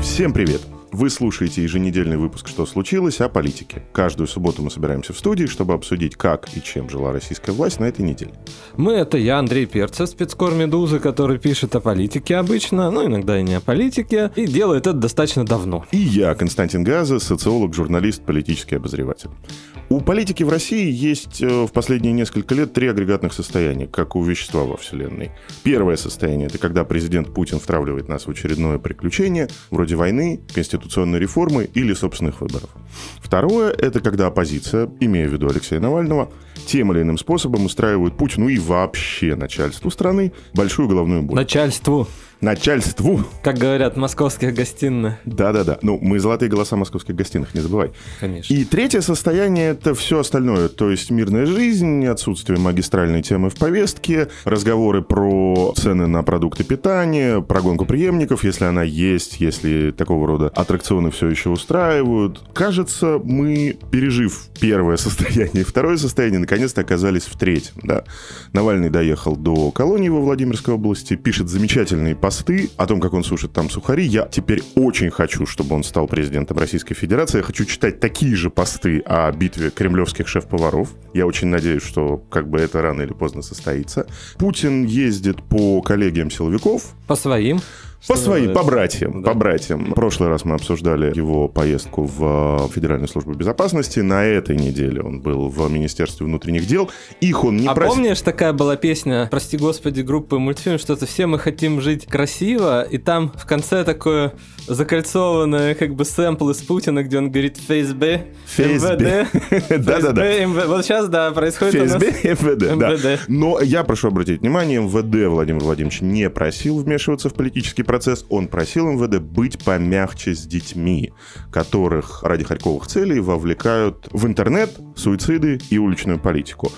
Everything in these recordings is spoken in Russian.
Всем привет! Вы слушаете еженедельный выпуск «Что случилось?» о политике. Каждую субботу мы собираемся в студии, чтобы обсудить, как и чем жила российская власть на этой неделе. Мы — это я, Андрей Перцев, спецкор «Медузы», который пишет о политике обычно, ну, иногда и не о политике, и делает это достаточно давно. И я, Константин Газа, социолог, журналист, политический обозреватель. У политики в России есть э, в последние несколько лет три агрегатных состояния, как у вещества во Вселенной. Первое состояние – это когда президент Путин втравливает нас в очередное приключение, вроде войны, конституционной реформы или собственных выборов. Второе – это когда оппозиция, имея в виду Алексея Навального, тем или иным способом устраивает Путину и вообще начальству страны большую головную боль. Начальству начальству. Как говорят, московских гостиных. Да-да-да. Ну, мы золотые голоса московских гостиных, не забывай. Конечно. И третье состояние — это все остальное. То есть мирная жизнь, отсутствие магистральной темы в повестке, разговоры про цены на продукты питания, про гонку преемников, если она есть, если такого рода аттракционы все еще устраивают. Кажется, мы, пережив первое состояние и второе состояние, наконец-то оказались в третьем, да. Навальный доехал до колонии во Владимирской области, пишет замечательные пост посты о том, как он сушит там сухари. Я теперь очень хочу, чтобы он стал президентом Российской Федерации. Я хочу читать такие же посты о битве кремлевских шеф-поваров. Я очень надеюсь, что как бы это рано или поздно состоится. Путин ездит по коллегиям силовиков. По своим. По своим, по братьям, да. по братьям. В прошлый раз мы обсуждали его поездку в э, Федеральную службу безопасности. На этой неделе он был в Министерстве внутренних дел. Их он не А прос... помнишь, такая была песня, прости господи, группы мультфильм, что-то «Все мы хотим жить красиво», и там в конце такое закольцованное как бы сэмпл из Путина, где он говорит «ФСБ», «МВД», «ФСБ», «МВД». Вот сейчас, да, происходит ФСБ, МВД, да. Но я прошу обратить внимание, МВД Владимир Владимирович не просил вмешиваться в политические процесс, он просил МВД быть помягче с детьми, которых ради харьковых целей вовлекают в интернет, суициды и уличную политику.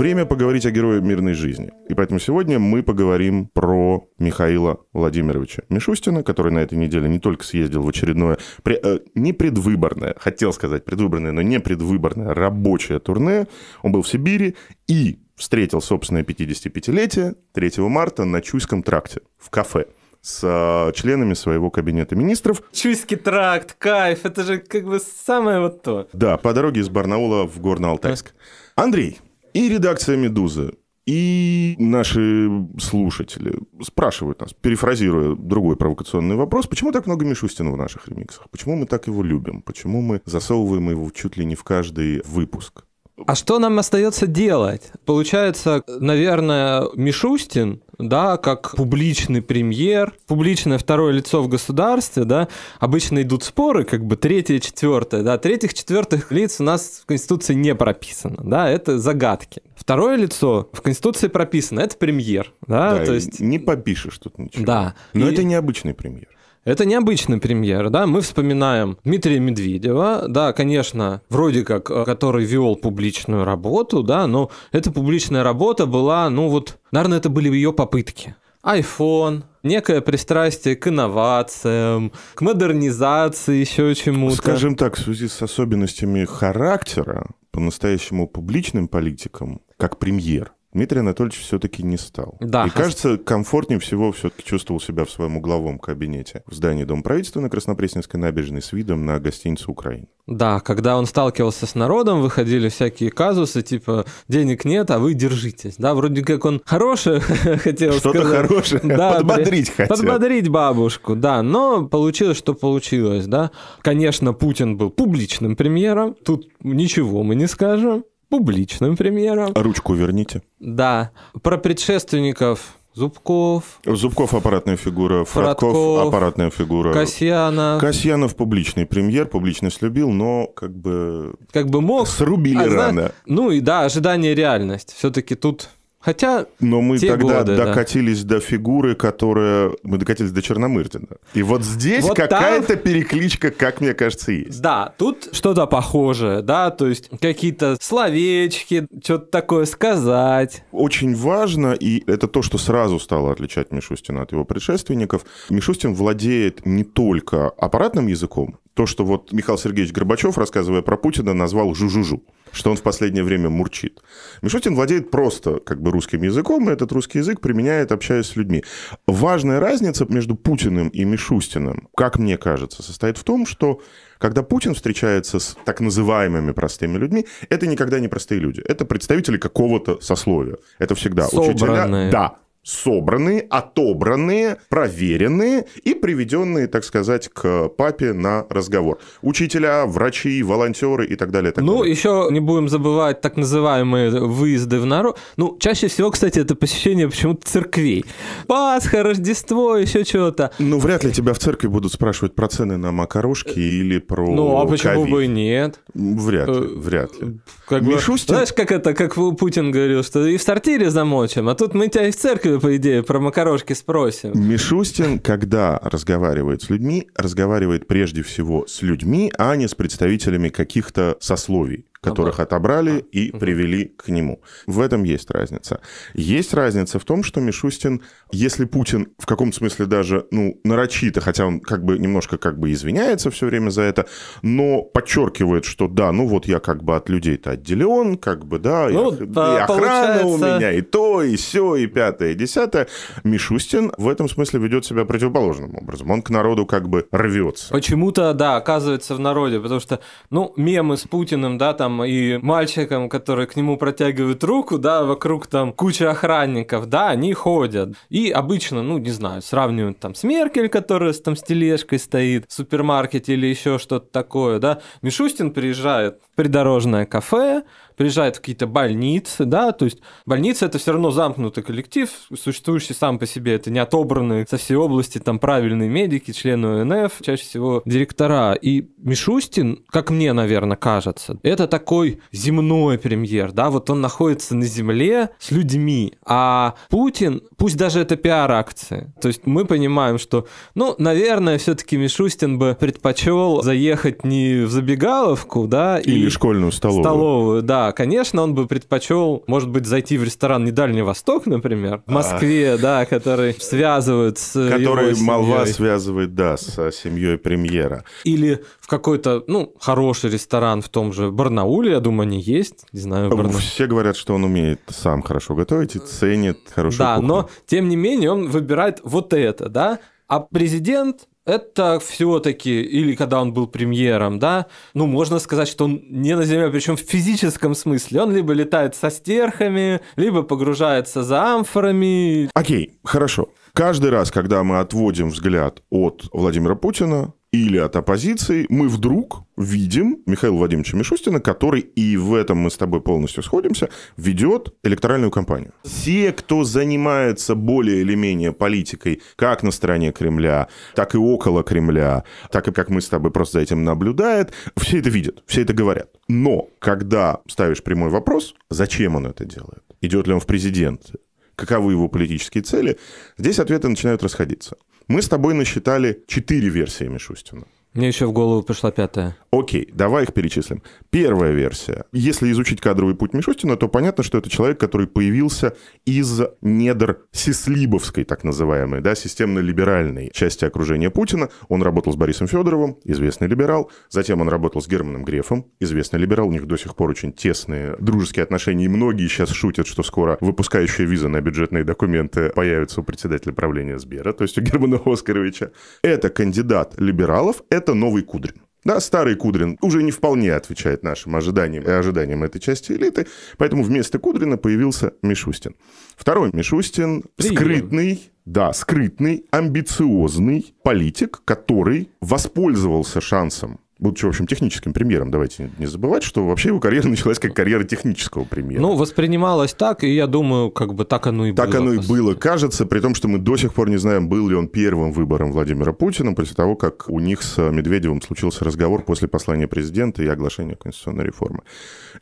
Время поговорить о герое мирной жизни. И поэтому сегодня мы поговорим про Михаила Владимировича Мишустина, который на этой неделе не только съездил в очередное, пре, э, не предвыборное, хотел сказать предвыборное, но не предвыборное рабочее турне. Он был в Сибири и встретил собственное 55-летие 3 марта на Чуйском тракте в кафе с э, членами своего кабинета министров. Чуйский тракт, кайф, это же как бы самое вот то. Да, по дороге из Барнаула в Горно-Алтайск. Андрей, и редакция «Медузы», и наши слушатели спрашивают нас, перефразируя другой провокационный вопрос, почему так много Мишустина в наших ремиксах? Почему мы так его любим? Почему мы засовываем его чуть ли не в каждый выпуск? А что нам остается делать? Получается, наверное, Мишустин, да, как публичный премьер, публичное второе лицо в государстве, да, обычно идут споры, как бы третье, четвертое, да, третьих, четвертых лиц у нас в Конституции не прописано, да, это загадки. Второе лицо в Конституции прописано, это премьер, да, да то есть... Не попишешь тут ничего. Да. Но и... это необычный премьер. Это необычный премьер, да, мы вспоминаем Дмитрия Медведева, да, конечно, вроде как, э, который вел публичную работу, да, но эта публичная работа была, ну вот, наверное, это были ее попытки. iPhone, некое пристрастие к инновациям, к модернизации, еще чему-то. Скажем так, в связи с особенностями характера, по-настоящему публичным политикам, как премьер, Дмитрий Анатольевич все-таки не стал. Да. И кажется, комфортнее всего все-таки чувствовал себя в своем угловом кабинете в здании Дом правительства на Краснопресненской набережной с видом на гостиницу Украины. Да, когда он сталкивался с народом, выходили всякие казусы, типа, денег нет, а вы держитесь. Да, вроде как он хорошее хотел Что-то сказать. хорошее, да, подбодрить хотел. Подбодрить бабушку, да, но получилось, что получилось, да. Конечно, Путин был публичным премьером, тут ничего мы не скажем публичным примером. Ручку верните. Да. Про предшественников Зубков. Зубков аппаратная фигура, Фродков, Фродков аппаратная фигура. Касьянов. Касьянов публичный премьер, публичность любил, но как бы... Как бы мог. Срубили а, рано. Зна... Ну и да, ожидание реальность. Все-таки тут Хотя Но мы тогда годы, докатились да. до фигуры, которая... Мы докатились до Черномырдина. И вот здесь вот какая-то там... перекличка, как мне кажется, есть. Да, тут что-то похожее, да, то есть какие-то словечки, что-то такое сказать. Очень важно, и это то, что сразу стало отличать Мишустина от его предшественников. Мишустин владеет не только аппаратным языком, то, что вот Михаил Сергеевич Горбачев, рассказывая про Путина, назвал «жужужу». -жу -жу что он в последнее время мурчит. Мишутин владеет просто как бы русским языком, и этот русский язык применяет, общаясь с людьми. Важная разница между Путиным и Мишустиным, как мне кажется, состоит в том, что когда Путин встречается с так называемыми простыми людьми, это никогда не простые люди. Это представители какого-то сословия. Это всегда Собранные. учителя. Да, собранные, отобранные, проверенные и приведенные, так сказать, к папе на разговор. Учителя, врачи, волонтеры и так далее. Так ну, далее. еще не будем забывать так называемые выезды в народ. Ну, чаще всего, кстати, это посещение почему-то церквей. Пасха, Рождество, еще чего-то. Ну, вряд ли тебя в церкви будут спрашивать про цены на макарошки э, или про Ну, а почему COVID. бы и нет? Вряд ли, э, вряд ли. Как Мишустин... Знаешь, как это, как Путин говорил, что и в сортире замочим, а тут мы тебя и в церкви по идее, про макарошки спросим. Мишустин, когда разговаривает с людьми, разговаривает прежде всего с людьми, а не с представителями каких-то сословий которых Обрат. отобрали а. и угу. привели к нему. В этом есть разница. Есть разница в том, что Мишустин, если Путин в каком-то смысле даже, ну, нарочито, хотя он как бы немножко как бы извиняется все время за это, но подчеркивает, что да, ну вот я как бы от людей-то отделен, как бы, да, ну, я, да и охрана получается... у меня, и то, и все, и пятое, и десятое. Мишустин в этом смысле ведет себя противоположным образом. Он к народу как бы рвется. Почему-то, да, оказывается в народе, потому что, ну, мемы с Путиным, да, там там и мальчиком, который к нему протягивает руку, да, вокруг там куча охранников, да, они ходят. И обычно, ну, не знаю, сравнивают там с Меркель, которая там с тележкой стоит в супермаркете или еще что-то такое, да. Мишустин приезжает в придорожное кафе, приезжает в какие-то больницы, да, то есть больница это все равно замкнутый коллектив, существующий сам по себе, это не отобранные со всей области там правильные медики, члены ОНФ, чаще всего директора. И Мишустин, как мне, наверное, кажется, это такой земной премьер, да, вот он находится на земле с людьми, а Путин, пусть даже это пиар-акции, то есть мы понимаем, что, ну, наверное, все-таки Мишустин бы предпочел заехать не в забегаловку, да, или и школьную столовую. столовую, да, конечно, он бы предпочел, может быть, зайти в ресторан не Дальний Восток, например, в Москве, а... да, который связывает, с Который молва связывает, да, с семьей премьера. Или в какой-то, ну, хороший ресторан в том же Барнауле, я думаю, они есть, не знаю. Барна... Все говорят, что он умеет сам хорошо готовить и ценит хорошую Да, кухню. но, тем не менее, он выбирает вот это, да, а президент это все-таки, или когда он был премьером, да, ну, можно сказать, что он не на Земле, причем в физическом смысле. Он либо летает со стерхами, либо погружается за амфорами. Окей, хорошо. Каждый раз, когда мы отводим взгляд от Владимира Путина, или от оппозиции, мы вдруг видим Михаила Владимировича Мишустина, который, и в этом мы с тобой полностью сходимся, ведет электоральную кампанию. Все, кто занимается более или менее политикой, как на стороне Кремля, так и около Кремля, так и как мы с тобой просто за этим наблюдает, все это видят, все это говорят. Но когда ставишь прямой вопрос, зачем он это делает, идет ли он в президенты, каковы его политические цели, здесь ответы начинают расходиться. Мы с тобой насчитали четыре версии Мишустина. Мне еще в голову пришла пятая. Окей, давай их перечислим. Первая версия. Если изучить кадровый путь Мишустина, то понятно, что это человек, который появился из недр сислибовской, так называемой, да, системно-либеральной части окружения Путина. Он работал с Борисом Федоровым, известный либерал. Затем он работал с Германом Грефом, известный либерал. У них до сих пор очень тесные дружеские отношения. И многие сейчас шутят, что скоро выпускающие визы на бюджетные документы появятся у председателя правления Сбера, то есть у Германа Оскаровича. Это кандидат либералов, это новый Кудрин. Да, старый Кудрин уже не вполне отвечает нашим ожиданиям и ожиданиям этой части элиты, поэтому вместо Кудрина появился Мишустин. Второй Мишустин скрытный, да, скрытный, амбициозный политик, который воспользовался шансом будучи, в общем, техническим премьером, давайте не забывать, что вообще его карьера началась как карьера технического премьера. Ну, воспринималось так, и я думаю, как бы так оно и так было. Так оно и было, кажется, при том, что мы до сих пор не знаем, был ли он первым выбором Владимира Путина после того, как у них с э, Медведевым случился разговор после послания президента и оглашения конституционной реформы.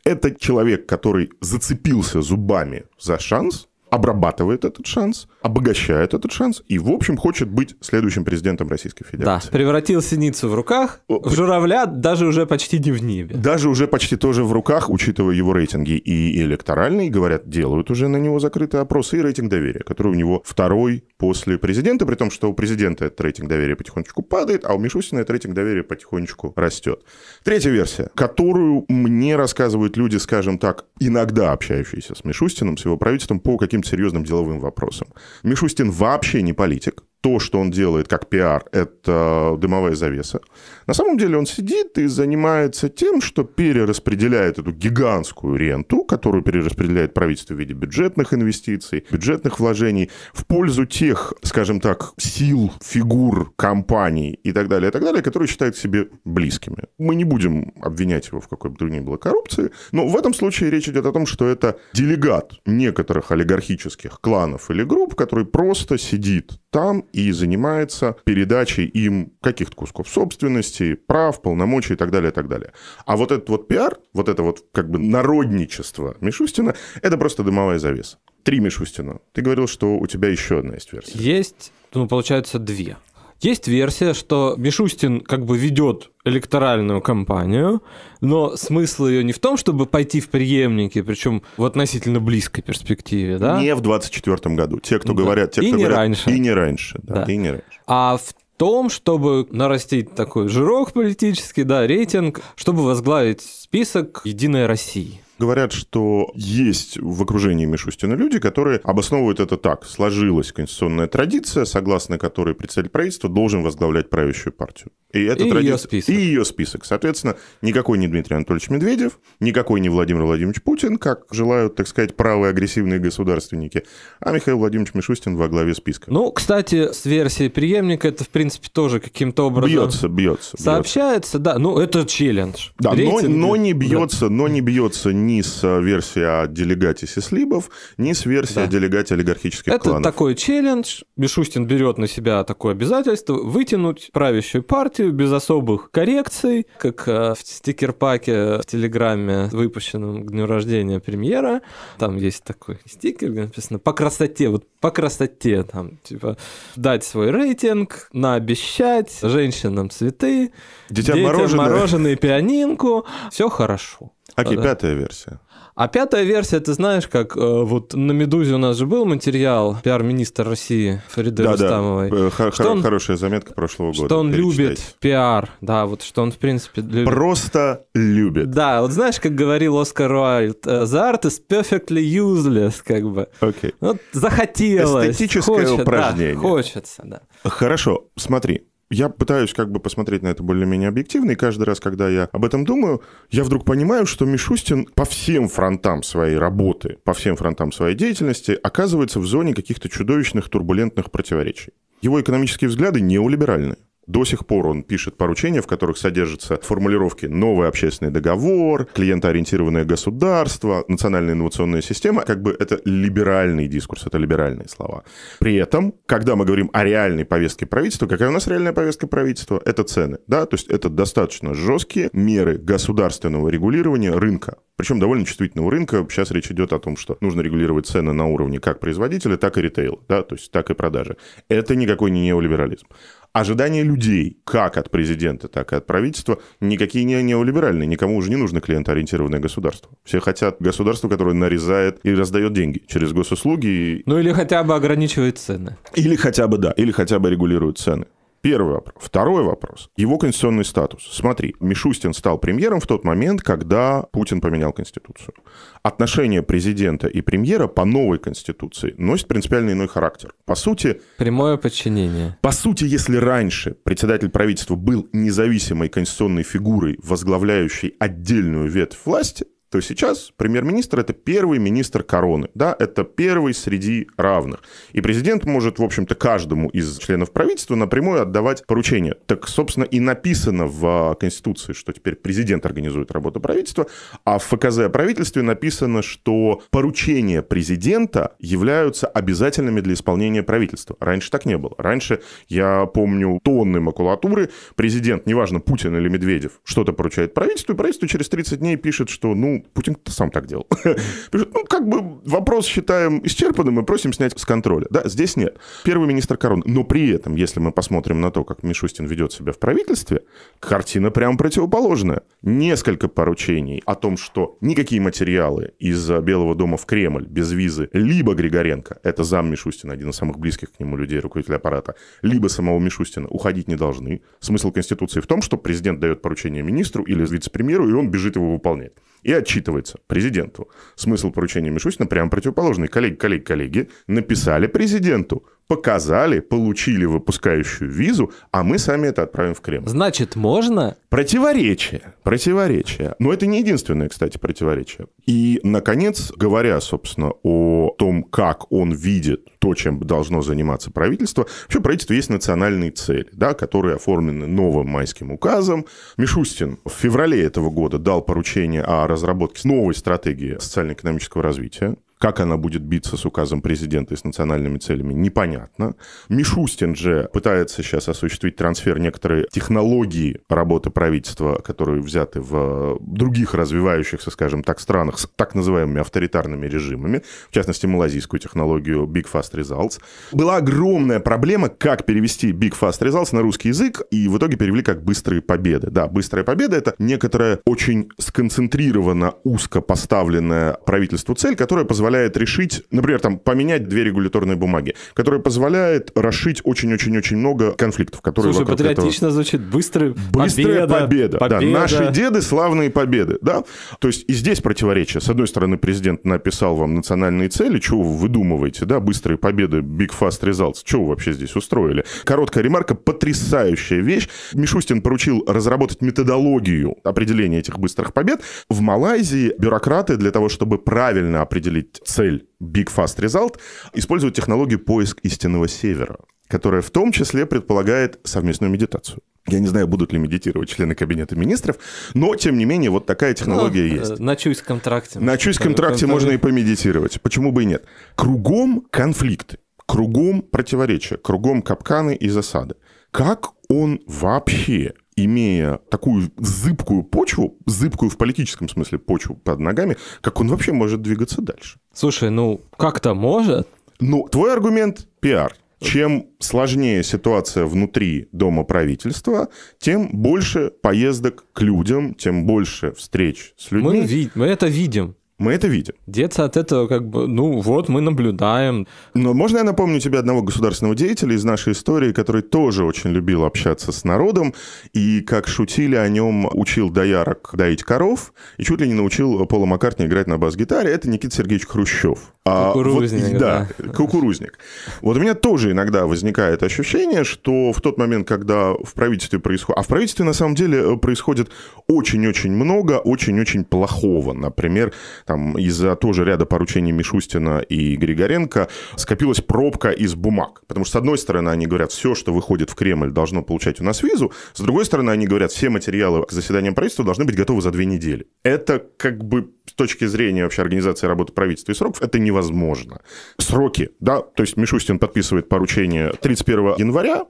Это человек, который зацепился зубами за шанс, обрабатывает этот шанс, обогащает этот шанс и, в общем, хочет быть следующим президентом Российской Федерации. Да, превратил синицу в руках, в журавля даже уже почти не в небе. Даже уже почти тоже в руках, учитывая его рейтинги и электоральные, говорят, делают уже на него закрытые опросы, и рейтинг доверия, который у него второй после президента, при том, что у президента этот рейтинг доверия потихонечку падает, а у Мишустина этот рейтинг доверия потихонечку растет. Третья версия, которую мне рассказывают люди, скажем так, иногда общающиеся с Мишустином, с его правительством по каким каким-то серьезным деловым вопросом. Мишустин вообще не политик, то, что он делает как пиар, это дымовая завеса. На самом деле он сидит и занимается тем, что перераспределяет эту гигантскую ренту, которую перераспределяет правительство в виде бюджетных инвестиций, бюджетных вложений, в пользу тех, скажем так, сил, фигур, компаний и так далее, и так далее, которые считают себе близкими. Мы не будем обвинять его в какой бы то ни было коррупции, но в этом случае речь идет о том, что это делегат некоторых олигархических кланов или групп, который просто сидит там и занимается передачей им каких-то кусков собственности, прав, полномочий и так далее, и так далее. А вот этот вот пиар, вот это вот как бы народничество Мишустина, это просто дымовая завеса. Три Мишустина. Ты говорил, что у тебя еще одна есть версия. Есть, ну, получается, две. Есть версия, что Мишустин как бы ведет электоральную кампанию, но смысл ее не в том, чтобы пойти в преемники, причем в относительно близкой перспективе, да? Не в 24 году. Те, кто да. говорят, те, и кто не говорят, раньше. и не раньше, да, да. и не раньше. А в том, чтобы нарастить такой жирок политический, да, рейтинг, чтобы возглавить список Единой России говорят, что есть в окружении Мишустина люди, которые обосновывают это так. Сложилась конституционная традиция, согласно которой председатель правительства должен возглавлять правящую партию. И, это и, традиция... ее список. и ее список. Соответственно, никакой не Дмитрий Анатольевич Медведев, никакой не Владимир Владимирович Путин, как желают, так сказать, правые агрессивные государственники, а Михаил Владимирович Мишустин во главе списка. Ну, кстати, с версией преемника это, в принципе, тоже каким-то образом... Бьется, бьется. бьется. Сообщается, да. Ну, это челлендж. Да, но, но не бьется, да. но не бьется ни с э, версии о делегате сислибов, ни с версии да. о олигархических Это кланов. Это такой челлендж. Мишустин берет на себя такое обязательство вытянуть правящую партию без особых коррекций, как э, в стикер-паке в Телеграме, выпущенном к дню рождения премьера. Там есть такой стикер, где написано «по красоте», вот по красоте, там, типа, дать свой рейтинг, наобещать, женщинам цветы, Дитя детям мороженое. мороженое, пианинку, все хорошо. Окей, okay, пятая версия. А пятая версия, ты знаешь, как э, вот на «Медузе» у нас же был материал пиар-министр России Фариды да, Рустамовой. Да, э, Х- он, хорошая заметка прошлого года. Что он любит пиар, да, вот что он, в принципе, любит. Просто любит. Да, вот знаешь, как говорил Оскар Уайльд, «Э, «The art is perfectly useless», как бы. Окей. Okay. Вот захотелось. Эстетическое хочет, упражнение. Да, хочется, да. Хорошо, смотри, я пытаюсь как бы посмотреть на это более-менее объективно, и каждый раз, когда я об этом думаю, я вдруг понимаю, что Мишустин по всем фронтам своей работы, по всем фронтам своей деятельности оказывается в зоне каких-то чудовищных турбулентных противоречий. Его экономические взгляды неолиберальны. До сих пор он пишет поручения, в которых содержатся формулировки «новый общественный договор», «клиентоориентированное государство», «национальная инновационная система». Как бы это либеральный дискурс, это либеральные слова. При этом, когда мы говорим о реальной повестке правительства, какая у нас реальная повестка правительства? Это цены, да? То есть это достаточно жесткие меры государственного регулирования рынка. Причем довольно чувствительного рынка. Сейчас речь идет о том, что нужно регулировать цены на уровне как производителя, так и ритейла, да, то есть так и продажи. Это никакой не неолиберализм ожидания людей, как от президента, так и от правительства, никакие не неолиберальные. Никому уже не нужно клиентоориентированное государство. Все хотят государство, которое нарезает и раздает деньги через госуслуги. Ну или хотя бы ограничивает цены. Или хотя бы, да, или хотя бы регулирует цены. Первый вопрос. Второй вопрос. Его конституционный статус. Смотри, Мишустин стал премьером в тот момент, когда Путин поменял Конституцию. Отношения президента и премьера по новой Конституции носят принципиально иной характер. По сути... Прямое подчинение. По сути, если раньше председатель правительства был независимой конституционной фигурой, возглавляющей отдельную ветвь власти, то сейчас премьер-министр – это первый министр короны, да, это первый среди равных. И президент может, в общем-то, каждому из членов правительства напрямую отдавать поручения. Так, собственно, и написано в а, Конституции, что теперь президент организует работу правительства, а в ФКЗ о правительстве написано, что поручения президента являются обязательными для исполнения правительства. Раньше так не было. Раньше, я помню, тонны макулатуры, президент, неважно, Путин или Медведев, что-то поручает правительству, и правительство через 30 дней пишет, что, ну, Путин сам так делал. Пишет, ну, как бы вопрос считаем исчерпанным и просим снять с контроля. Да, здесь нет. Первый министр Корон. Но при этом, если мы посмотрим на то, как Мишустин ведет себя в правительстве, картина прям противоположная. Несколько поручений о том, что никакие материалы из Белого дома в Кремль без визы либо Григоренко, это зам Мишустина, один из самых близких к нему людей, руководитель аппарата, либо самого Мишустина, уходить не должны. Смысл Конституции в том, что президент дает поручение министру или вице-премьеру, и он бежит его выполнять и отчитывается президенту. Смысл поручения Мишустина прямо противоположный. Коллеги, коллеги, коллеги написали президенту, показали, получили выпускающую визу, а мы сами это отправим в Кремль. Значит, можно? Противоречие. Противоречие. Но это не единственное, кстати, противоречие. И, наконец, говоря, собственно, о том, как он видит то, чем должно заниматься правительство, вообще правительство есть национальные цели, да, которые оформлены новым майским указом. Мишустин в феврале этого года дал поручение о разработке новой стратегии социально-экономического развития. Как она будет биться с указом президента и с национальными целями, непонятно. Мишустин же пытается сейчас осуществить трансфер некоторой технологии работы правительства, которые взяты в э, других развивающихся, скажем так, странах с так называемыми авторитарными режимами, в частности, малазийскую технологию Big Fast Results. Была огромная проблема, как перевести Big Fast Results на русский язык, и в итоге перевели как «быстрые победы». Да, «быстрая победа» — это некоторая очень сконцентрированно узко поставленная правительству цель, которая позволяет позволяет решить, например, там, поменять две регуляторные бумаги, которая позволяет расшить очень-очень-очень много конфликтов, которые Слушай, вокруг патриотично этого... звучит. Быстрая, Быстрая победа. победа. победа. Да, наши деды славные победы. Да? То есть и здесь противоречие. С одной стороны, президент написал вам национальные цели, чего вы выдумываете, да, быстрые победы, big fast results, чего вы вообще здесь устроили? Короткая ремарка, потрясающая вещь. Мишустин поручил разработать методологию определения этих быстрых побед. В Малайзии бюрократы для того, чтобы правильно определить есть цель Big Fast Result, использовать технологию поиск истинного севера, которая в том числе предполагает совместную медитацию. Я не знаю, будут ли медитировать члены кабинета министров, но, тем не менее, вот такая ну, технология ну, есть. На чуйском тракте. На чуйском тракте можно и помедитировать. Почему бы и нет? Кругом конфликты, кругом противоречия, кругом капканы и засады. Как он вообще имея такую зыбкую почву, зыбкую в политическом смысле почву под ногами, как он вообще может двигаться дальше? Слушай, ну как-то может. Ну, твой аргумент – пиар. Чем сложнее ситуация внутри дома правительства, тем больше поездок к людям, тем больше встреч с людьми. Мы, вид- мы это видим. Мы это видим. Деться от этого как бы, ну вот, мы наблюдаем. Но можно я напомню тебе одного государственного деятеля из нашей истории, который тоже очень любил общаться с народом, и, как шутили, о нем учил доярок доить коров, и чуть ли не научил Пола Маккартни играть на бас-гитаре, это Никита Сергеевич Хрущев. А кукурузник. вот, да, да, кукурузник. Вот у меня тоже иногда возникает ощущение, что в тот момент, когда в правительстве происходит... А в правительстве, на самом деле, э, происходит очень-очень много очень-очень плохого. Например, там из-за тоже ряда поручений Мишустина и Григоренко скопилась пробка из бумаг. Потому что, с одной стороны, они говорят, все, что выходит в Кремль, должно получать у нас визу. С другой стороны, они говорят, все материалы к заседаниям правительства должны быть готовы за две недели. Это как бы точки зрения вообще организации работы правительства и сроков это невозможно. Сроки, да, то есть Мишустин подписывает поручение 31 января,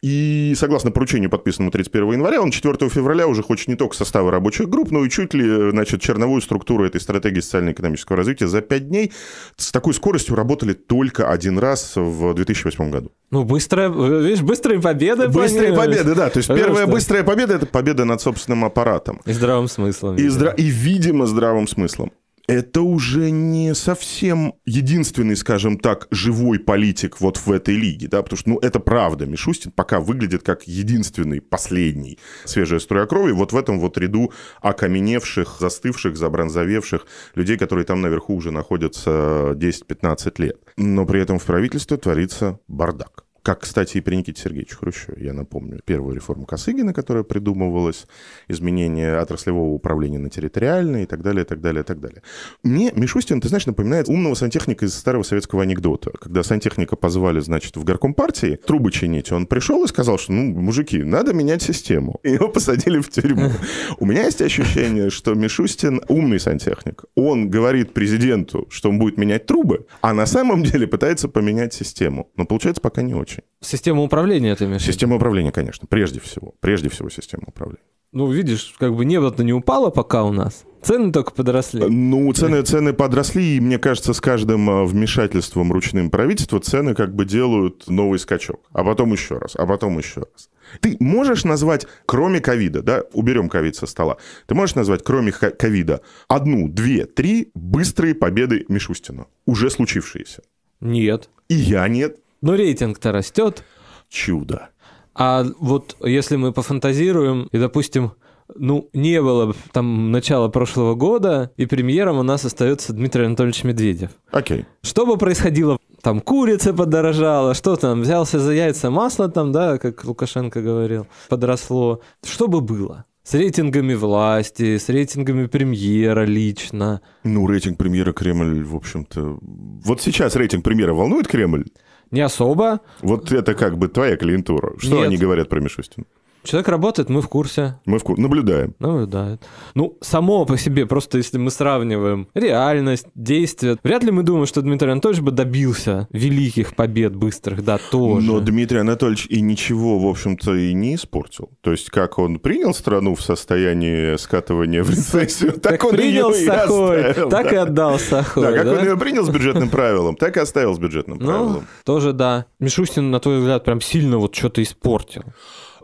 и согласно поручению, подписанному 31 января, он 4 февраля уже хочет не только составы рабочих групп, но и чуть ли, значит, черновую структуру этой стратегии социально-экономического развития за 5 дней. С такой скоростью работали только один раз в 2008 году. Ну, быстрая, видишь, быстрые победы. Быстрые победы, да. То есть первая что... быстрая победа — это победа над собственным аппаратом. И здравым смыслом. И, здра... и, видимо, здравым смыслом это уже не совсем единственный, скажем так, живой политик вот в этой лиге, да, потому что, ну, это правда, Мишустин пока выглядит как единственный, последний свежая струя крови вот в этом вот ряду окаменевших, застывших, забронзовевших людей, которые там наверху уже находятся 10-15 лет. Но при этом в правительстве творится бардак. Как, кстати, и при Никите Сергеевиче Хрущеве, я напомню, первую реформу Косыгина, которая придумывалась, изменение отраслевого управления на территориальное и так далее, и так далее, и так далее. Мне Мишустин, ты знаешь, напоминает умного сантехника из старого советского анекдота. Когда сантехника позвали, значит, в горком партии трубы чинить, он пришел и сказал, что, ну, мужики, надо менять систему. И его посадили в тюрьму. У меня есть ощущение, что Мишустин умный сантехник. Он говорит президенту, что он будет менять трубы, а на самом деле пытается поменять систему. Но получается пока не очень очень. Система управления ты имеешь? Система управления, конечно, прежде всего. Прежде всего система управления. Ну, видишь, как бы небо-то не упало пока у нас. Цены только подросли. Э, ну, цены, цены подросли, и мне кажется, с каждым э, вмешательством ручным правительства цены как бы делают новый скачок. А потом еще раз, а потом еще раз. Ты можешь назвать, кроме ковида, да, уберем ковид со стола, ты можешь назвать, кроме ковида, одну, две, три быстрые победы Мишустина, уже случившиеся? Нет. И я нет. Но рейтинг-то растет. Чудо. А вот если мы пофантазируем и, допустим, ну, не было там начала прошлого года, и премьером у нас остается Дмитрий Анатольевич Медведев. Окей. Okay. Что бы происходило? Там курица подорожала, что там, взялся за яйца масло там, да, как Лукашенко говорил, подросло. Что бы было? С рейтингами власти, с рейтингами премьера лично. Ну, рейтинг премьера Кремль, в общем-то... Вот сейчас рейтинг премьера волнует Кремль? Не особо. Вот это как бы твоя клиентура. Что Нет. они говорят про Мишустина? Человек работает, мы в курсе. Мы в курсе. Наблюдаем. Наблюдает. Ну, ну, само по себе, просто если мы сравниваем реальность, действия, вряд ли мы думаем, что Дмитрий Анатольевич бы добился великих побед быстрых, да, тоже. Но Дмитрий Анатольевич и ничего, в общем-то, и не испортил. То есть, как он принял страну в состоянии скатывания в рецессию, так, так он принял ее Сахой, и оставил. Так да. и отдал Сахой. Да, как да? он ее принял с бюджетным правилом, так и оставил с бюджетным ну, правилом. Тоже да. Мишустин, на твой взгляд, прям сильно вот что-то испортил.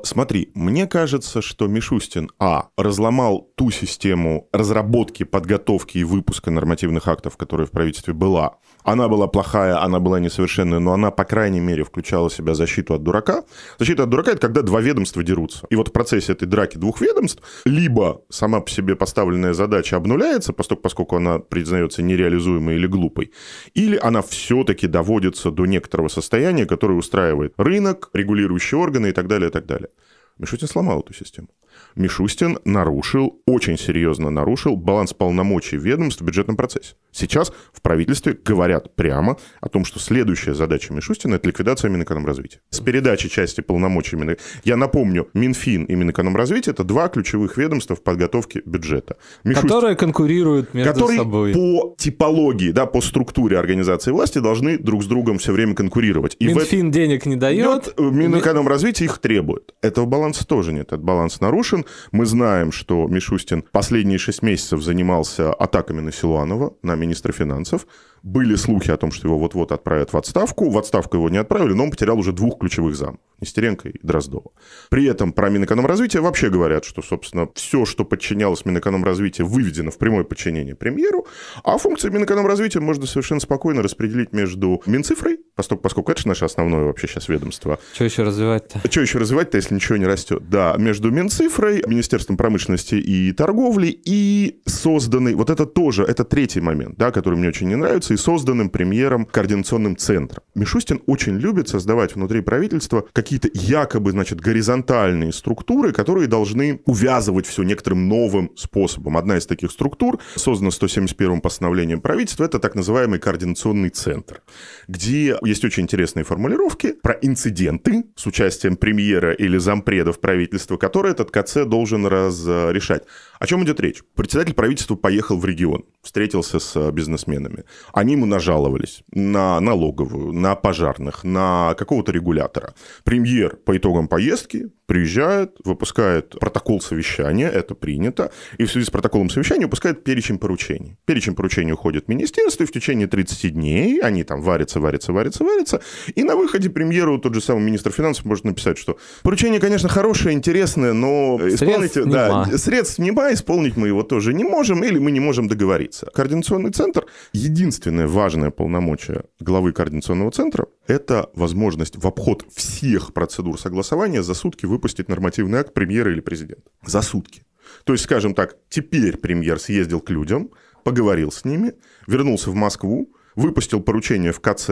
Смотри, мне кажется, что Мишустин, а, разломал ту систему разработки, подготовки и выпуска нормативных актов, которая в правительстве была, она была плохая, она была несовершенная, но она, по крайней мере, включала в себя защиту от дурака. Защита от дурака – это когда два ведомства дерутся. И вот в процессе этой драки двух ведомств либо сама по себе поставленная задача обнуляется, поскольку, поскольку она признается нереализуемой или глупой, или она все-таки доводится до некоторого состояния, которое устраивает рынок, регулирующие органы и так далее, и так далее. Мишутин сломал эту систему. Мишустин нарушил, очень серьезно нарушил баланс полномочий ведомств в бюджетном процессе. Сейчас в правительстве говорят прямо о том, что следующая задача Мишустина – это ликвидация Минэкономразвития. С передачи части полномочий Мин... Я напомню, Минфин и Минэкономразвитие – это два ключевых ведомства в подготовке бюджета. Мишустин, которые конкурируют между которые собой. по типологии, да, по структуре организации власти должны друг с другом все время конкурировать. И Минфин в... денег не дает. Э, Минэкономразвитие их требует. Этого баланса тоже нет. Этот баланс нарушен. Мы знаем, что Мишустин последние шесть месяцев занимался атаками на Силуанова, на министра финансов. Были слухи о том, что его вот-вот отправят в отставку. В отставку его не отправили, но он потерял уже двух ключевых замов. Нестеренко и Дроздова. При этом про Минэкономразвитие вообще говорят, что, собственно, все, что подчинялось Минэкономразвитию, выведено в прямое подчинение премьеру, а функции Минэкономразвития можно совершенно спокойно распределить между Минцифрой, поскольку, поскольку это же наше основное вообще сейчас ведомство. Что еще развивать-то? Что еще развивать-то, если ничего не растет? Да, между Минцифрой, Министерством промышленности и торговли и созданный, вот это тоже, это третий момент, да, который мне очень не нравится, Конституции созданным премьером координационным центром. Мишустин очень любит создавать внутри правительства какие-то якобы, значит, горизонтальные структуры, которые должны увязывать все некоторым новым способом. Одна из таких структур, создана 171-м постановлением правительства, это так называемый координационный центр, где есть очень интересные формулировки про инциденты с участием премьера или зампредов правительства, которые этот КЦ должен разрешать. О чем идет речь? Председатель правительства поехал в регион, встретился с э, бизнесменами. Они они ему нажаловались на налоговую, на пожарных, на какого-то регулятора. Премьер по итогам поездки приезжает, выпускает протокол совещания, это принято, и в связи с протоколом совещания выпускает перечень поручений. Перечень поручений уходит в министерство, и в течение 30 дней они там варятся, варятся, варятся, варятся, и на выходе премьеру тот же самый министр финансов может написать, что поручение, конечно, хорошее, интересное, но средств исполнить... Нема. средств нема, исполнить мы его тоже не можем, или мы не можем договориться. Координационный центр, единственное важное полномочие главы координационного центра, это возможность в обход всех процедур согласования за сутки выпустить нормативный акт премьера или президента за сутки. То есть, скажем так, теперь премьер съездил к людям, поговорил с ними, вернулся в Москву, выпустил поручение в КЦ,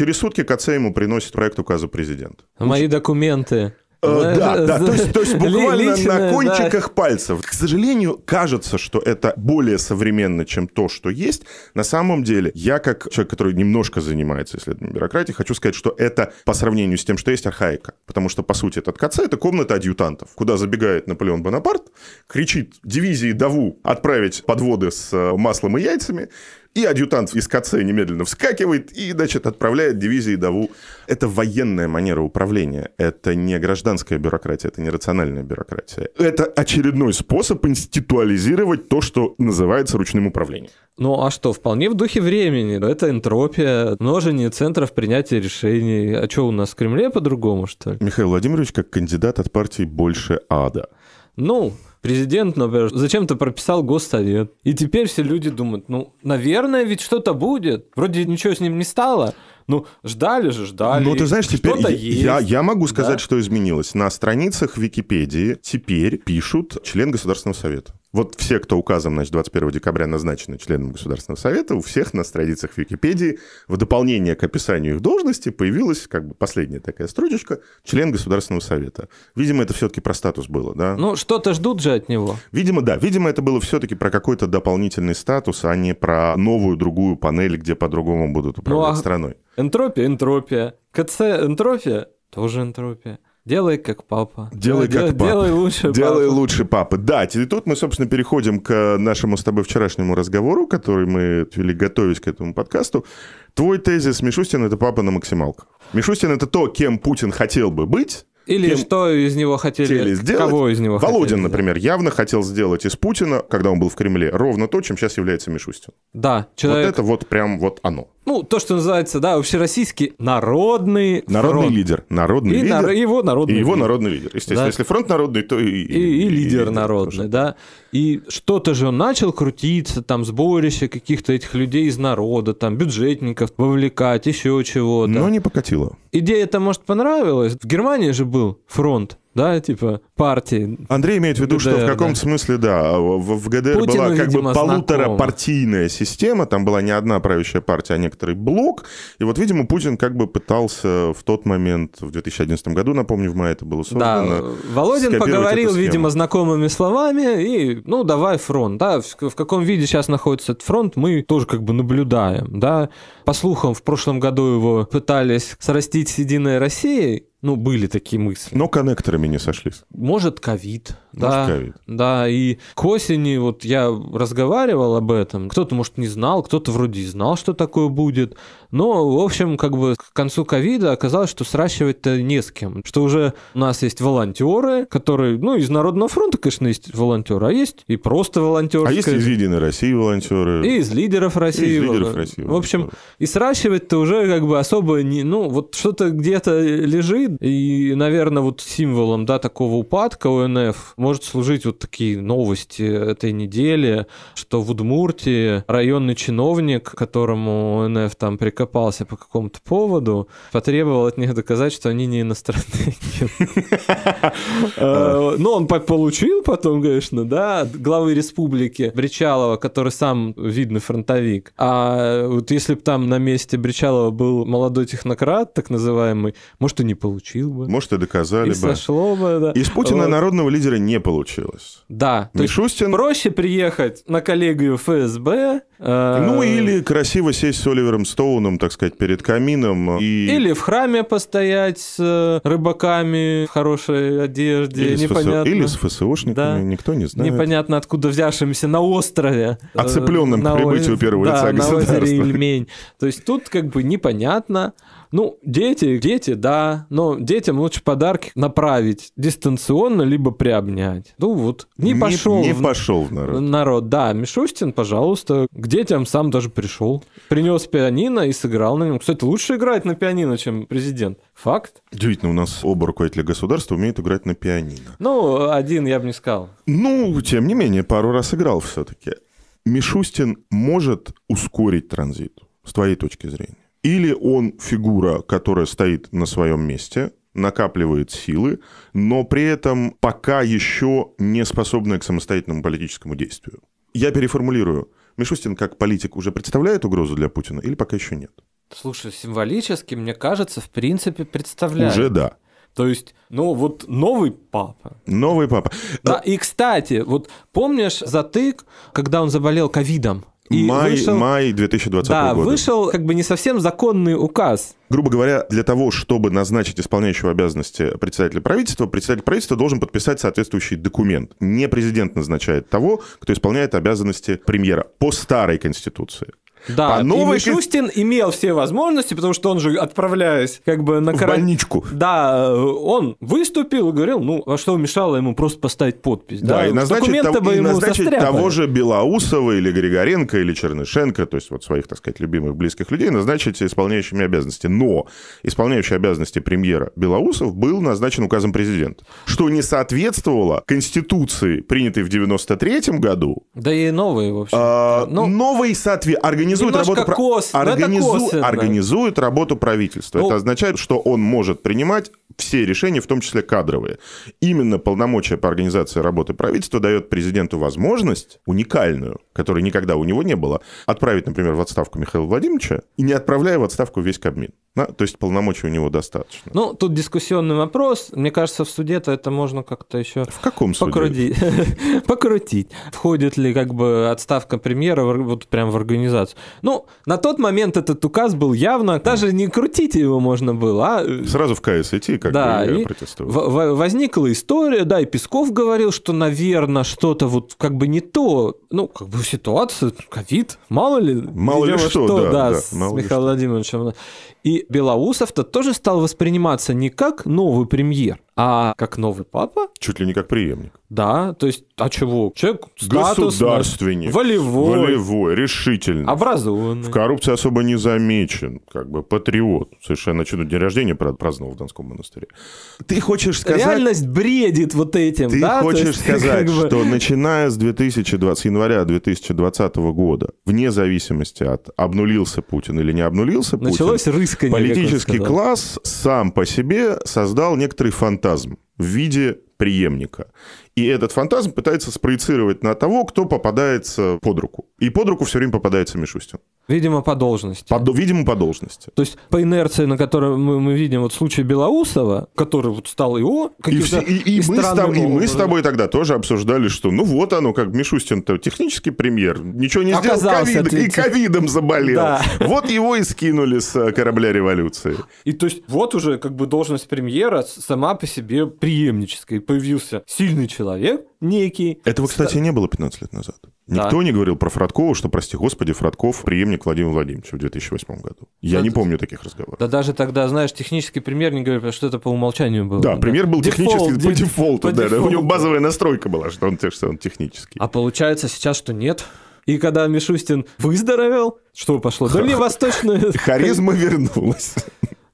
Через сутки КЦ ему приносит проект указа президента. Мои документы. Э, ну, да, э, да, то есть, то есть буквально Личное, на кончиках да. пальцев. К сожалению, кажется, что это более современно, чем то, что есть. На самом деле, я как человек, который немножко занимается исследованием бюрократии, хочу сказать, что это по сравнению с тем, что есть, архаика. Потому что, по сути, этот КЦ — это комната адъютантов, куда забегает Наполеон Бонапарт, кричит дивизии Даву отправить подводы с э, маслом и яйцами, и адъютант из КЦ немедленно вскакивает и, значит, отправляет дивизии Даву. Это военная манера управления. Это не гражданская бюрократия, это не рациональная бюрократия. Это очередной способ институализировать то, что называется ручным управлением. Ну а что, вполне в духе времени. Это энтропия, множение центров принятия решений. А что, у нас в Кремле по-другому, что ли? Михаил Владимирович, как кандидат от партии «Больше ада» ну, президент, например, зачем-то прописал госсовет. И теперь все люди думают, ну, наверное, ведь что-то будет. Вроде ничего с ним не стало. Ну, ждали же, ждали. Ну, ты знаешь, теперь я, есть. Я, я могу сказать, да. что изменилось. На страницах Википедии теперь пишут член Государственного Совета. Вот все, кто указом, значит, 21 декабря назначены членом Государственного Совета, у всех на страницах Википедии в дополнение к описанию их должности появилась как бы последняя такая строчечка «член Государственного Совета». Видимо, это все-таки про статус было, да? Ну, что-то ждут же от него. Видимо, да. Видимо, это было все-таки про какой-то дополнительный статус, а не про новую другую панель, где по-другому будут управлять ну, а... страной. Энтропия, энтропия. КЦ, энтропия, тоже энтропия. Делай как папа. Делай как папа. Делай лучше делай лучше папы. Да, и тут мы, собственно, переходим к нашему с тобой вчерашнему разговору, который мы вели, готовясь к этому подкасту. Твой тезис Мишустин — это папа на максималках. Мишустин — это то, кем Путин хотел бы быть, или кем что из него хотели, хотели сделать. кого из него Володин, хотели например, сделать. явно хотел сделать из Путина, когда он был в Кремле, ровно то, чем сейчас является Мишустин. Да, человек... Вот это вот прям вот оно ну, то, что называется, да, общероссийский народный Народный фронт. лидер. Народный и лидер. На, его народный и его народный лидер. Естественно, да. если фронт народный, то и... И, и, и лидер и, народный, и, да. И что-то же он начал крутиться, там, сборище каких-то этих людей из народа, там, бюджетников вовлекать, еще чего-то. Но не покатило. Идея-то, может, понравилась. В Германии же был фронт да, типа партии. Андрей имеет в виду, ГДР, что в каком-то да. смысле, да, в, в ГДР Путину, была как видимо, бы полуторапартийная знакома. система, там была не одна правящая партия, а некоторый блок, и вот, видимо, Путин как бы пытался в тот момент, в 2011 году, напомню, в мае это было создано. Да, Володин поговорил, видимо, знакомыми словами, и, ну, давай фронт, да, в, в каком виде сейчас находится этот фронт, мы тоже как бы наблюдаем, да, по слухам, в прошлом году его пытались срастить с «Единой Россией», ну, были такие мысли. Но коннекторами не сошлись. Может, ковид. Да, COVID. да, и к осени вот я разговаривал об этом. Кто-то, может, не знал, кто-то вроде знал, что такое будет. Но, в общем, как бы к концу ковида оказалось, что сращивать-то не с кем. Что уже у нас есть волонтеры, которые, ну, из Народного фронта, конечно, есть волонтеры, а есть и просто волонтеры. А есть из Единой России волонтеры. И из лидеров России. И из лидеров России. В общем, и сращивать-то уже как бы особо не... Ну, вот что-то где-то лежит, и, наверное, вот символом да, такого упадка ОНФ может служить вот такие новости этой недели, что в Удмуртии районный чиновник, которому ОНФ там прикопался по какому-то поводу, потребовал от них доказать, что они не иностранные э, Но он получил потом, конечно, да, главы республики Бричалова, который сам видный фронтовик. А вот если бы там на месте Бричалова был молодой технократ, так называемый, может, и не получил получил бы. Может, и доказали и бы. сошло бы, да. Из Путина вот. народного лидера не получилось. Да. Мишустин... То проще приехать на коллегию ФСБ. Э... Ну, или красиво сесть с Оливером Стоуном, так сказать, перед камином. И... Или в храме постоять с э, рыбаками в хорошей одежде, или непонятно. С ФСО... Или с ФСОшниками, да. никто не знает. Непонятно, откуда взявшимся на острове. Э, Оцепленным на к прибытию о... первого да, лица на озере Ильмень. То есть тут как бы непонятно. Ну, дети, дети, да, но детям лучше подарки направить дистанционно, либо приобнять. Ну вот, не, не пошел. Не в... пошел в народ. Народ, да. Мишустин, пожалуйста, к детям сам даже пришел. Принес пианино и сыграл на нем. Кстати, лучше играть на пианино, чем президент. Факт. Удивительно, у нас оба руководителя государства умеют играть на пианино. Ну, один я бы не сказал. Ну, тем не менее, пару раз играл все-таки. Мишустин может ускорить транзит, с твоей точки зрения? Или он фигура, которая стоит на своем месте, накапливает силы, но при этом пока еще не способная к самостоятельному политическому действию. Я переформулирую. Мишустин как политик уже представляет угрозу для Путина или пока еще нет? Слушай, символически, мне кажется, в принципе, представляет. Уже да. То есть, ну вот новый папа. Новый папа. Да, ну и кстати, вот помнишь затык, когда он заболел ковидом? И май, вышел, май 2020 да, года. Да, вышел как бы не совсем законный указ. Грубо говоря, для того, чтобы назначить исполняющего обязанности председателя правительства, председатель правительства должен подписать соответствующий документ. Не президент назначает того, кто исполняет обязанности премьера по старой конституции. Да, По новой... и Мишустин имел все возможности, потому что он же, отправляясь как бы на... Кар... больничку. Да, э, он выступил и говорил, ну, а что мешало ему просто поставить подпись? Да, да и назначить, того, бы и назначить того же Белоусова или Григоренко или Чернышенко, то есть вот своих, так сказать, любимых близких людей, назначить исполняющими обязанности. Но исполняющий обязанности премьера Белоусов был назначен указом президента, что не соответствовало Конституции, принятой в 93 году. Да и новой, в общем. А, ну... Новой соответ организует работу, кос, организу, косвенно. организует работу правительства. Ну, это означает, что он может принимать все решения, в том числе кадровые. Именно полномочия по организации работы правительства дает президенту возможность уникальную, которой никогда у него не было, отправить, например, в отставку Михаила Владимировича и не отправляя в отставку весь Кабмин. Ну, то есть полномочий у него достаточно. Ну, тут дискуссионный вопрос. Мне кажется, в суде-то это можно как-то еще в каком суде? покрутить. Входит ли как бы отставка премьера вот прям в организацию? Ну, на тот момент этот указ был явно, даже не крутить его можно было, а... Э, Сразу в КС идти, как да, бы, протестовать. В- возникла история, да, и Песков говорил, что, наверное, что-то вот как бы не то, ну, как бы ситуация, ковид, мало ли. Мало ли что, что да, да, да с Михаилом Владимировичем. И Белоусов-то тоже стал восприниматься не как новый премьер, а как новый папа... Чуть ли не как преемник. Да, то есть, а чего? Человек государственный, Волевой. Волевой, решительный. Образованный. В коррупции особо не замечен. Как бы патриот. Совершенно чудо. День рождения праздновал в Донском монастыре. Ты хочешь сказать... Реальность бредит вот этим, Ты да? хочешь есть, сказать, как бы... что начиная с 2020, с января 2020 года, вне зависимости от обнулился Путин или не обнулился Путин... Началось рыскание, Политический класс сам по себе создал некоторый фантазм фантазм в виде преемника. И этот фантазм пытается спроецировать на того, кто попадается под руку. И под руку все время попадается Мишустин. Видимо, по должности. По, видимо, по должности. То есть по инерции, на которой мы, мы видим вот случай Белоусова, который вот стал ИО, и, все, и, и, и, мы с тоб, и мы с тобой тогда тоже обсуждали, что ну вот оно, как Мишустин-то технический премьер, ничего не Оказался сделал, ковид, и ковидом заболел. Да. Вот его и скинули с э, корабля революции. И то есть вот уже как бы должность премьера сама по себе преемническая. Появился сильный человек, человек некий... Этого, кстати, не было 15 лет назад. Никто да. не говорил про Фродкова, что, прости господи, Фродков преемник Владимира Владимировича в 2008 году. Я да, не помню таких разговоров. Да даже тогда, знаешь, технический пример не говорил, потому что это по умолчанию было. Да, да? пример был технический деф... по дефолту, по да, дефолту. да. У него базовая настройка была, что он, что он технический. А получается сейчас, что нет. И когда Мишустин выздоровел, что пошло? Дальневосточную... Харизма вернулась.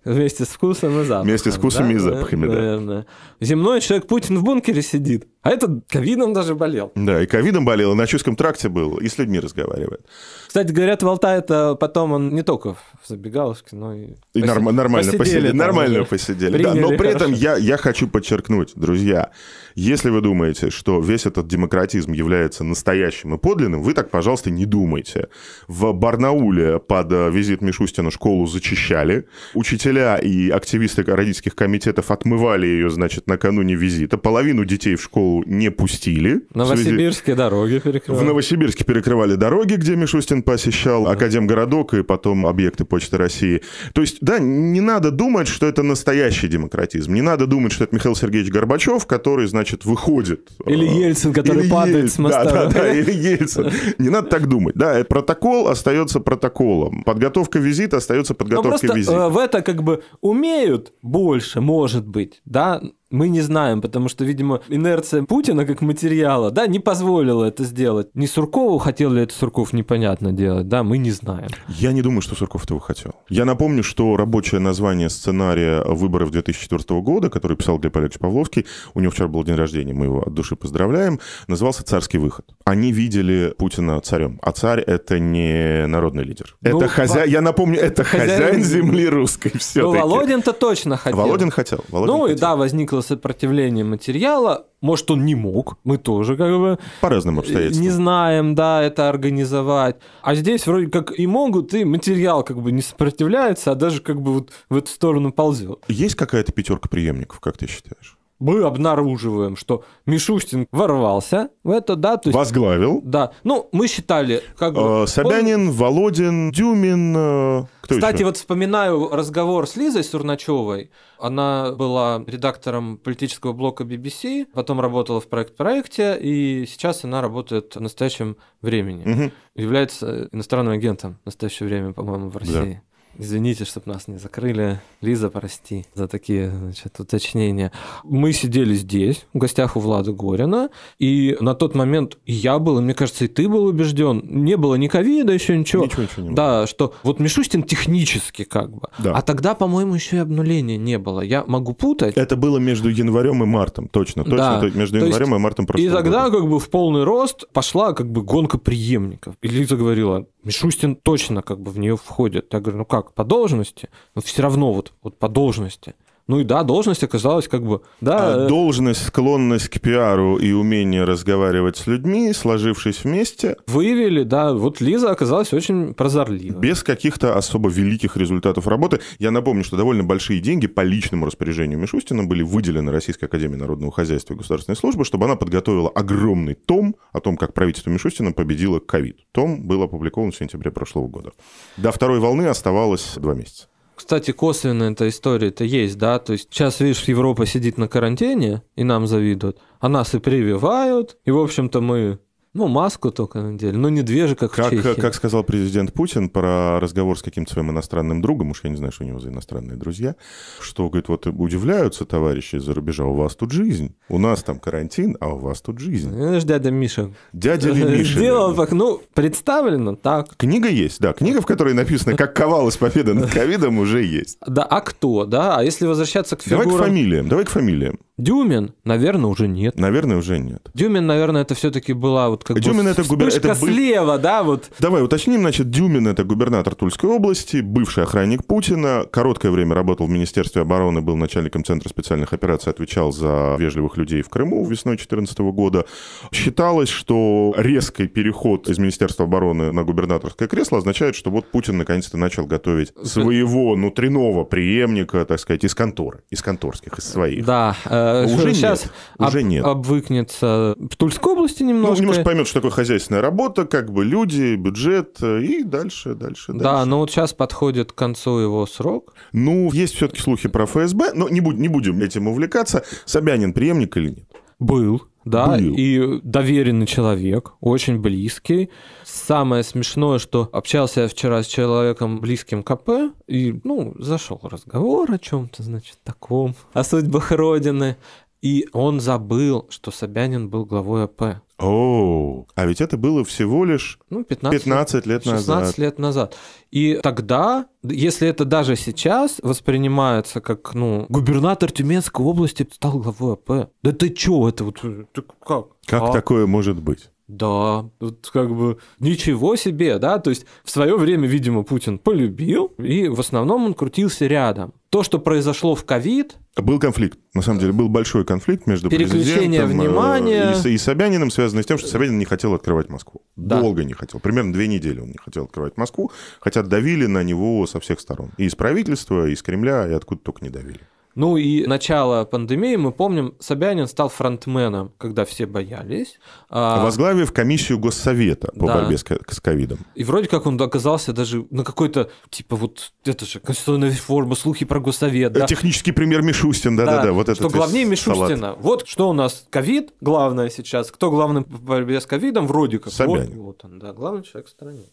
Вместе с вкусом и запахом. Вместе с вкусами да? и запахами, да. Наверное. Земной человек Путин в бункере сидит. А этот ковидом даже болел. Да, и ковидом болел, и на Чуйском тракте был, и с людьми разговаривает. Кстати, говорят, Волта это потом он не только в Забегаловске, но и... И пос... норм- нормально посидели. посидели там, нормально посидели, приняли, да. Но при хорошо. этом я, я хочу подчеркнуть, друзья, если вы думаете, что весь этот демократизм является настоящим и подлинным, вы так, пожалуйста, не думайте. В Барнауле под э, визит Мишустина школу зачищали. Учителя и активисты родительских комитетов отмывали ее, значит, накануне визита. Половину детей в школу не пустили. Новосибирские связи... дороги перекрывали. В Новосибирске перекрывали дороги, где Мишустин посещал да. Академгородок и потом объекты Почты России. То есть, да, не надо думать, что это настоящий демократизм. Не надо думать, что это Михаил Сергеевич Горбачев, который, значит, выходит. Или э, Ельцин, который или падает Ель... с моста. Да, да, да, или Ельцин. Не надо так думать. Да, э, протокол остается протоколом. Подготовка визита остается ну, подготовкой визита. Э, в это как бы умеют больше, может быть, да, мы не знаем, потому что, видимо, инерция Путина как материала, да, не позволила это сделать. Не Суркову хотел ли это Сурков, непонятно делать, да, мы не знаем. Я не думаю, что Сурков этого хотел. Я напомню, что рабочее название сценария выборов 2004 года, который писал Глеб Олегович Павловский, у него вчера был день рождения, мы его от души поздравляем, назывался «Царский выход». Они видели Путина царем, а царь — это не народный лидер. Ну, это хозя... во... Я напомню, это хозяин, хозяин земли русской все-таки. Ну, Володин-то точно хотел. Володин хотел. Володин ну, хотел. и да, возникла встретил сопротивление материала. Может, он не мог, мы тоже как бы... По разным обстоятельствам. Не знаем, да, это организовать. А здесь вроде как и могут, и материал как бы не сопротивляется, а даже как бы вот в эту сторону ползет. Есть какая-то пятерка преемников, как ты считаешь? мы обнаруживаем, что Мишустин ворвался в это, да, то есть... Возглавил. Да. Ну, мы считали, как бы... Э, Собянин, он... Володин, Дюмин, э, кто Кстати, еще? вот вспоминаю разговор с Лизой Сурначевой. Она была редактором политического блока BBC, потом работала в проект-проекте, и сейчас она работает в настоящем времени. Угу. Является иностранным агентом в настоящее время, по-моему, в России. Да. Извините, чтобы нас не закрыли. Лиза, прости за такие значит, уточнения. Мы сидели здесь, в гостях у Влада Горина, и на тот момент я был, и мне кажется, и ты был убежден, не было ни ковида, еще ничего. Ничего, ничего не было. Да, что вот Мишустин технически как бы. Да. А тогда, по-моему, еще и обнуления не было. Я могу путать. Это было между январем и мартом, точно. Точно, да. между То январем есть, и мартом прошлого И тогда года. как бы в полный рост пошла как бы гонка преемников. И Лиза говорила, Мишустин точно как бы в нее входит. Я говорю, ну как? по должности, но все равно вот, вот по должности – ну и да, должность оказалась как бы... Да, а э, должность, склонность к пиару и умение разговаривать с людьми, сложившись вместе... Выявили, да, вот Лиза оказалась очень прозорлива. Без каких-то особо великих результатов работы. Я напомню, что довольно большие деньги по личному распоряжению Мишустина были выделены Российской Академии Народного Хозяйства и Государственной Службы, чтобы она подготовила огромный том о том, как правительство Мишустина победило ковид. Том был опубликован в сентябре прошлого года. До второй волны оставалось два месяца. Кстати, косвенно эта история-то есть, да, то есть сейчас, видишь, Европа сидит на карантине, и нам завидуют, а нас и прививают, и, в общем-то, мы ну, маску только на деле, но не две же, как, как в Чехии. Как сказал президент Путин про разговор с каким-то своим иностранным другом, уж я не знаю, что у него за иностранные друзья, что, говорит, вот удивляются товарищи из-за рубежа, «А у вас тут жизнь, у нас там карантин, а у вас тут жизнь. Ну, это же дядя Миша. Дядя ли Миша. Сделал так, ну, представлено так. Книга есть, да, книга, в которой написано, как ковалась победа над ковидом, уже есть. Да, а кто, да, а если возвращаться к фигурам... Давай к фамилиям, давай к фамилиям. Дюмин, наверное, уже нет. Наверное, уже нет. Дюмин, наверное, это все-таки была вот как Дюмин бы это губер... это слева, да, вот. Давай уточним, значит, Дюмин это губернатор Тульской области, бывший охранник Путина, короткое время работал в Министерстве обороны, был начальником Центра специальных операций, отвечал за вежливых людей в Крыму весной 2014 года. Считалось, что резкий переход из Министерства обороны на губернаторское кресло означает, что вот Путин наконец-то начал готовить своего внутреннего преемника, так сказать, из конторы, из конторских, из своих. Да. Э, уже сейчас нет, уже нет. обвыкнется в Тульской области ну, немножко. Ну, немножко поймет, что такое хозяйственная работа, как бы люди, бюджет э, и дальше, дальше, дальше. Да, но вот сейчас подходит к концу его срок. Ну, есть все-таки слухи про ФСБ, но не, будь, не будем этим увлекаться. Собянин преемник или нет? Был, да, Был. и доверенный человек, очень близкий. Самое смешное, что общался я вчера с человеком близким КП, и, ну, зашел разговор о чем-то, значит, таком, о судьбах Родины. И он забыл, что Собянин был главой АП. О, а ведь это было всего лишь ну, 15, 15 лет, 16 назад. 16 лет назад. И тогда, если это даже сейчас воспринимается как, ну, губернатор Тюменской области стал главой АП. Да ты чё, это вот, ты как? Как а? такое может быть? Да, вот как бы ничего себе, да, то есть в свое время, видимо, Путин полюбил, и в основном он крутился рядом. То, что произошло в ковид, а был конфликт. На самом деле был большой конфликт между президентом э, внимания. И, и Собяниным, связанный с тем, что Собянин не хотел открывать Москву. Да. Долго не хотел. Примерно две недели он не хотел открывать Москву, хотя давили на него со всех сторон. И из правительства, и из Кремля, и откуда только не давили. Ну и начало пандемии, мы помним, Собянин стал фронтменом, когда все боялись. А Возглавив комиссию Госсовета по да. борьбе с, ковидом. И вроде как он оказался даже на какой-то, типа вот, это же конституционная реформа, слухи про Госсовет. Да? Технический премьер Мишустин, да-да-да. Да, вот что главнее Мишустина. Салат. Вот что у нас ковид, главное сейчас, кто главным в борьбе с ковидом, вроде как. Собянин. Вот, вот он, да, главный человек в стране.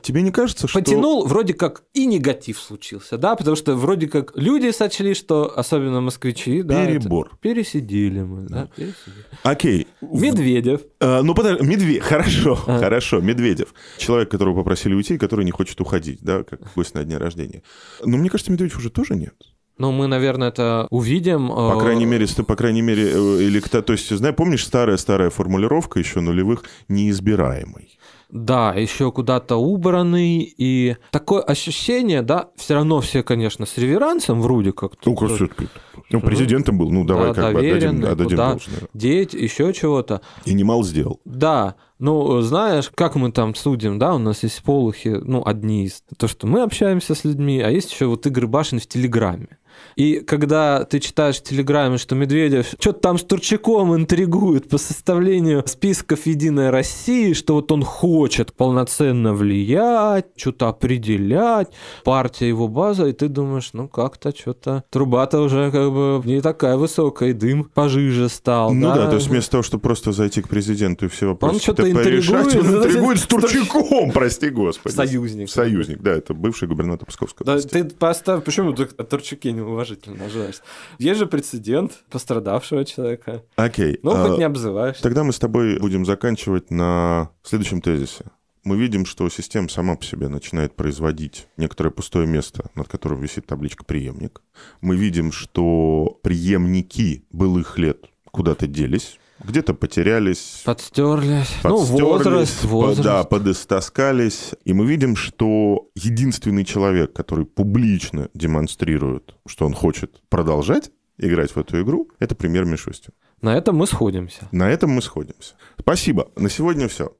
Тебе не кажется, что... Потянул, вроде как и негатив случился, да, потому что вроде как люди сочли, что особенно москвичи, да. Перебор. Это... Пересидели мы, да. да пересидели. Окей. Медведев. А, ну, подожди, Медведев, хорошо, а. хорошо, Медведев. Человек, которого попросили уйти, который не хочет уходить, да, как гость на дне рождения. Но мне кажется, Медведев уже тоже нет. Ну, мы, наверное, это увидим. По э, крайней мере, по крайней мере, э, или кто, то есть, знаешь, помнишь старая-старая формулировка еще нулевых, неизбираемый. Да, еще куда-то убранный. И такое ощущение, да, все равно все, конечно, с реверансом вроде как-то. Ну, все-таки. Ну, президентом был, ну, давай да, как бы отдадим, отдадим должное. Деть, еще чего-то. И немало сделал. Да, ну, знаешь, как мы там судим, да, у нас есть полухи, ну, одни из... То, что мы общаемся с людьми, а есть еще вот игры башен в Телеграме. И когда ты читаешь в Телеграме, что Медведев что-то там с Турчаком интригует по составлению списков «Единой России», что вот он хочет полноценно влиять, что-то определять, партия его база, и ты думаешь, ну как-то что-то труба-то уже как бы не такая высокая, и дым пожиже стал. Ну да, да то есть вместо того, чтобы просто зайти к президенту и все вопросы он что-то порешать, он интригует с Турчаком, прости господи. Союзник. Союзник, да, это бывший губернатор Псковского. да, Ты поставь, почему ты о Турчаке не уважительно, жесть. Есть же прецедент пострадавшего человека. Окей. Okay. Ну, хоть а, не обзываешь. Тогда мы с тобой будем заканчивать на следующем тезисе мы видим, что система сама по себе начинает производить некоторое пустое место, над которым висит табличка приемник. Мы видим, что преемники былых лет куда-то делись, где-то потерялись. Подстерлись. Ну, подстерлись ну, возраст, возраст. да, подыстаскались. И мы видим, что единственный человек, который публично демонстрирует, что он хочет продолжать играть в эту игру, это премьер Мишустин. На этом мы сходимся. На этом мы сходимся. Спасибо. На сегодня все.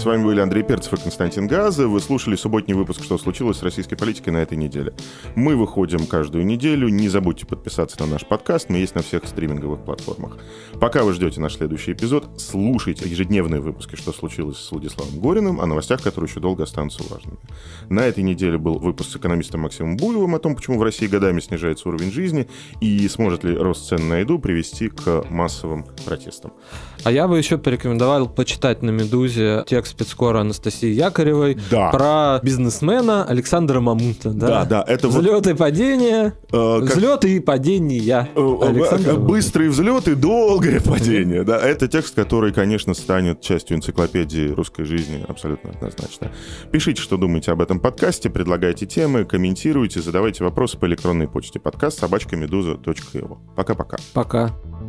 С вами были Андрей Перцев и Константин Газа. Вы слушали субботний выпуск «Что случилось с российской политикой» на этой неделе. Мы выходим каждую неделю. Не забудьте подписаться на наш подкаст. Мы есть на всех стриминговых платформах. Пока вы ждете наш следующий эпизод, слушайте ежедневные выпуски «Что случилось с Владиславом Гориным» о новостях, которые еще долго останутся важными. На этой неделе был выпуск с экономистом Максимом Буевым о том, почему в России годами снижается уровень жизни и сможет ли рост цен на еду привести к массовым протестам. А я бы еще порекомендовал почитать на «Медузе» текст спецкора Анастасии Якоревой да. про бизнесмена Александра Мамута. Да, да, да это взлет вот... и падение. Э, как... и падение. Э, э, Александра Быстрые взлеты, долгое падение. Да, это текст, который, конечно, станет частью энциклопедии русской жизни абсолютно однозначно. Пишите, что думаете об этом подкасте, предлагайте темы, комментируйте, задавайте вопросы по электронной почте подкаст собачка собачкамедуза.его. Пока-пока. Пока. -пока. Пока.